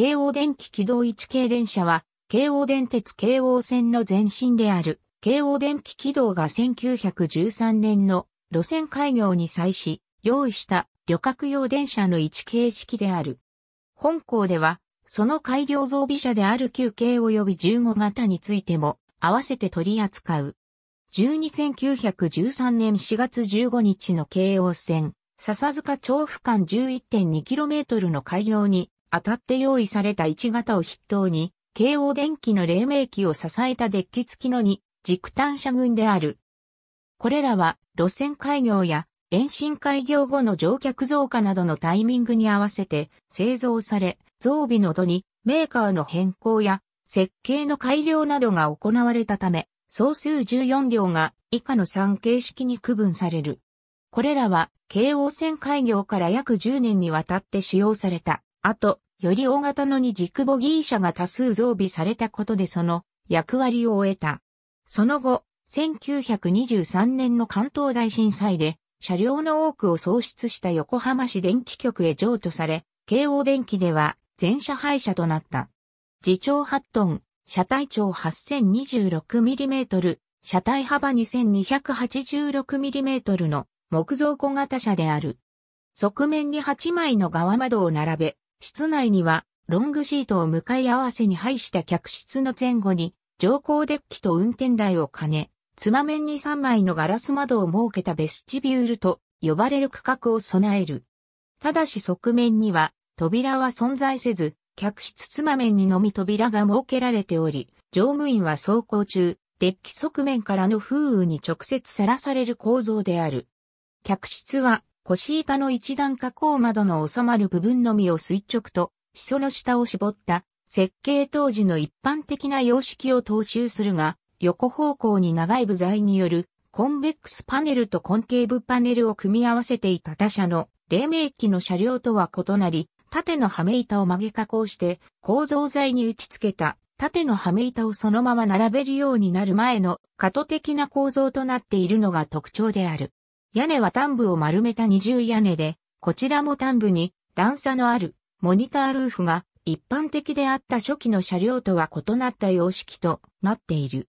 京王電気軌道1系電車は、京王電鉄京王線の前身である、京王電気軌道が1913年の路線開業に際し、用意した旅客用電車の1形式である。本校では、その改良装備車である旧京及び15型についても、合わせて取り扱う。12,913年4月15日の京王線、笹塚調布間 11.2km の開業に当たって用意された1型を筆頭に、京王電機の黎明期を支えたデッキ付きの2、軸単車群である。これらは、路線開業や、延伸開業後の乗客増加などのタイミングに合わせて、製造され、増備の度に、メーカーの変更や、設計の改良などが行われたため、総数14両が以下の3形式に区分される。これらは、京王線開業から約10年にわたって使用された。あと、より大型の二軸ボギー車が多数増備されたことでその役割を終えた。その後、1923年の関東大震災で、車両の多くを喪失した横浜市電気局へ譲渡され、京王電気では全車廃車となった。自長8トン、車体長 8026mm、車体幅 2286mm の木造小型車である。側面に8枚の側窓を並べ、室内にはロングシートを向かい合わせに配した客室の前後に乗降デッキと運転台を兼ね、つま面に3枚のガラス窓を設けたベスチビュールと呼ばれる区画を備える。ただし側面には扉は存在せず、客室つま面にのみ扉が設けられており、乗務員は走行中、デッキ側面からの風雨に直接さらされる構造である。客室は腰板の一段加工窓の収まる部分のみを垂直と、裾の下を絞った、設計当時の一般的な様式を踏襲するが、横方向に長い部材による、コンベックスパネルとコンケーブパネルを組み合わせていた他社の、黎明期の車両とは異なり、縦のはめ板を曲げ加工して、構造材に打ち付けた、縦のはめ板をそのまま並べるようになる前の過渡的な構造となっているのが特徴である。屋根は端部を丸めた二重屋根で、こちらも端部に段差のあるモニタールーフが一般的であった初期の車両とは異なった様式となっている。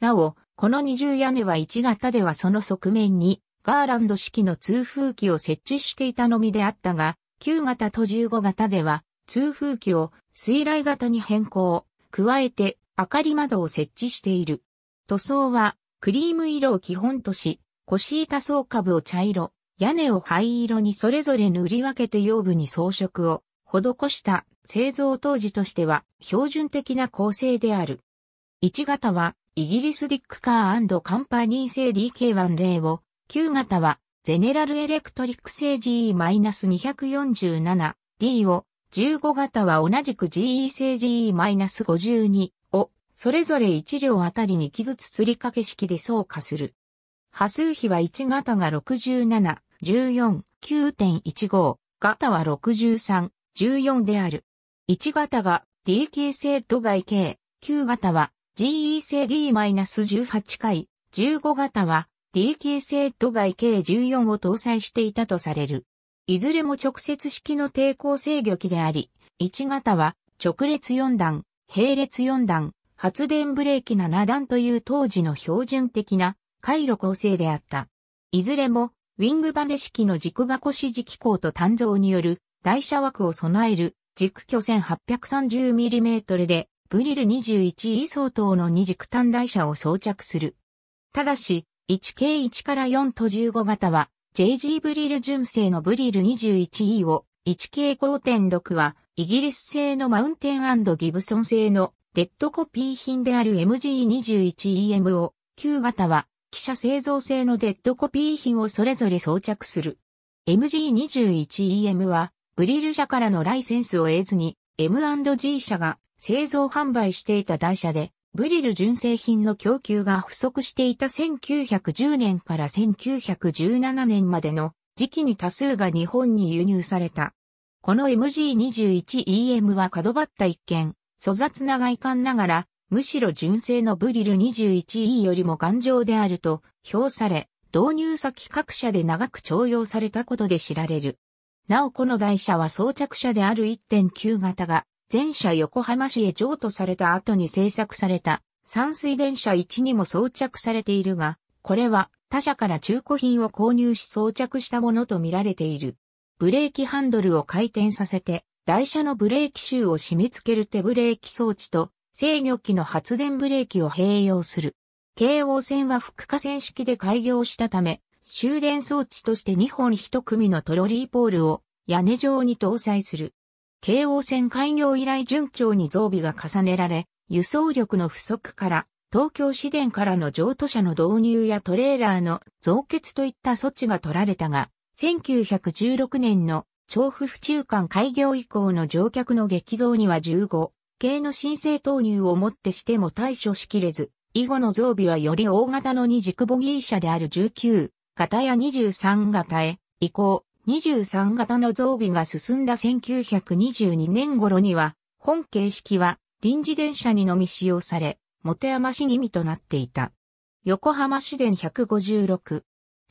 なお、この二重屋根は1型ではその側面にガーランド式の通風機を設置していたのみであったが、9型と15型では通風機を水雷型に変更、加えて明かり窓を設置している。塗装はクリーム色を基本とし、コシ層タソ株を茶色、屋根を灰色にそれぞれ塗り分けて腰部に装飾を施した製造当時としては標準的な構成である。1型はイギリスディックカーカンパニー製 DK10 を、9型はゼネラルエレクトリック製 GE-247D を、15型は同じく GE 製 GE-52 を、それぞれ1両あたりに傷つつり掛け式で操化する。波数比は1型が67、14、9.15、型は63、14である。1型が DK 正バ外 K、9型は GE 正 D-18 回、15型は DK 正バ外 k 14を搭載していたとされる。いずれも直接式の抵抗制御機であり、1型は直列4段、並列4段、発電ブレーキ7段という当時の標準的な回路構成であった。いずれも、ウィングバネ式の軸箱支持機構と単造による台車枠を備える軸巨線8 3 0 m m でブリル 21E 相当の二軸単台車を装着する。ただし、1K1 から4と15型は JG ブリル純正のブリル 21E を 1K5.6 はイギリス製のマウンテンギブソン製のデッドコピー品である MG21EM を9型は記者製造製のデッドコピー品をそれぞれ装着する。MG21EM は、ブリル社からのライセンスを得ずに、M&G 社が製造販売していた台車で、ブリル純正品の供給が不足していた1910年から1917年までの時期に多数が日本に輸入された。この MG21EM は角張った一見、粗雑な外観ながらむしろ純正のブリル 21E よりも頑丈であると評され、導入先各社で長く徴用されたことで知られる。なおこの台車は装着車である1.9型が、全車横浜市へ譲渡された後に製作された、山水電車1にも装着されているが、これは他社から中古品を購入し装着したものとみられている。ブレーキハンドルを回転させて、台車のブレーキシを締め付ける手ブレーキ装置と制御機の発電ブレーキを併用する。京王線は副河線式で開業したため、終電装置として2本1組のトロリーポールを屋根状に搭載する。京王線開業以来順調に増備が重ねられ、輸送力の不足から、東京市電からの譲渡車の導入やトレーラーの増結といった措置が取られたが、1916年の調布府中間開業以降の乗客の激増には15、系の申請投入をもってしても対処しきれず、以後の増備はより大型の二軸ボギー車である19型や23型へ、以降、23型の増備が進んだ1922年頃には、本形式は臨時電車にのみ使用され、元山市気味となっていた。横浜市電156。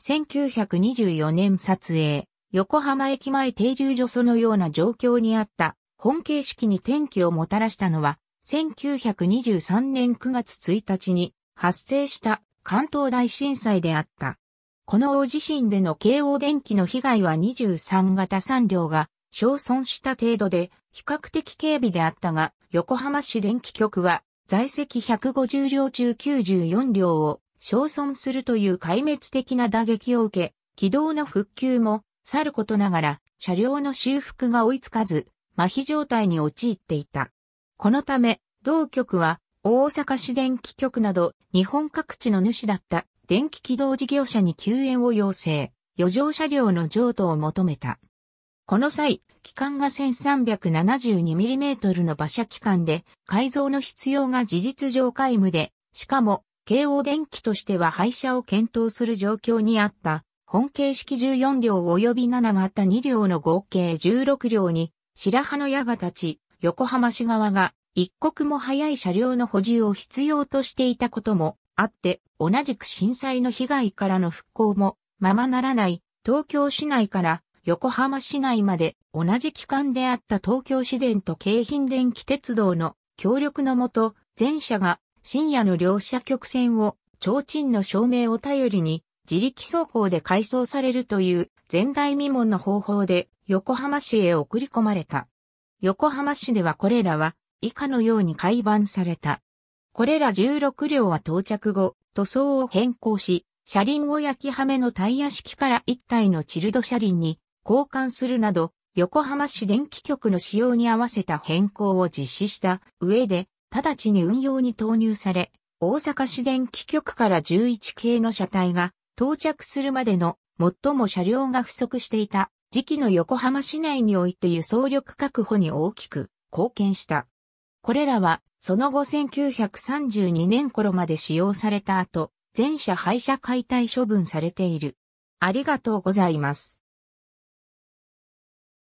1924年撮影、横浜駅前停留所そのような状況にあった本形式に転機をもたらしたのは、1923年9月1日に発生した関東大震災であった。この大地震での京王電機の被害は23型3両が焼損した程度で比較的軽微であったが、横浜市電気局は在籍150両中94両を焼損するという壊滅的な打撃を受け、軌道の復旧もさることながら車両の修復が追いつかず、麻痺状態に陥っていた。このため、同局は大阪市電気局など日本各地の主だった電気機動事業者に救援を要請、余剰車両の譲渡を求めた。この際、機関が 1372mm の馬車機関で改造の必要が事実上皆無で、しかも、京王電機としては廃車を検討する状況にあった、本形式14両及び7があった2両の合計16両に白羽の矢が立ち、横浜市側が一刻も早い車両の補充を必要としていたこともあって、同じく震災の被害からの復興もままならない東京市内から横浜市内まで同じ期間であった東京市電と京浜電気鉄道の協力のもと、前者が深夜の両車曲線を提灯の照明を頼りに自力走行で改装されるという前代未聞の方法で横浜市へ送り込まれた。横浜市ではこれらは以下のように改版された。これら16両は到着後、塗装を変更し、車輪を焼きはめのタイヤ式から1体のチルド車輪に交換するなど、横浜市電気局の使用に合わせた変更を実施した上で、直ちに運用に投入され、大阪市電気局から11系の車体が到着するまでの最も車両が不足していた時期の横浜市内において輸送力確保に大きく貢献した。これらはその後1932年頃まで使用された後、全車廃車解体処分されている。ありがとうございます。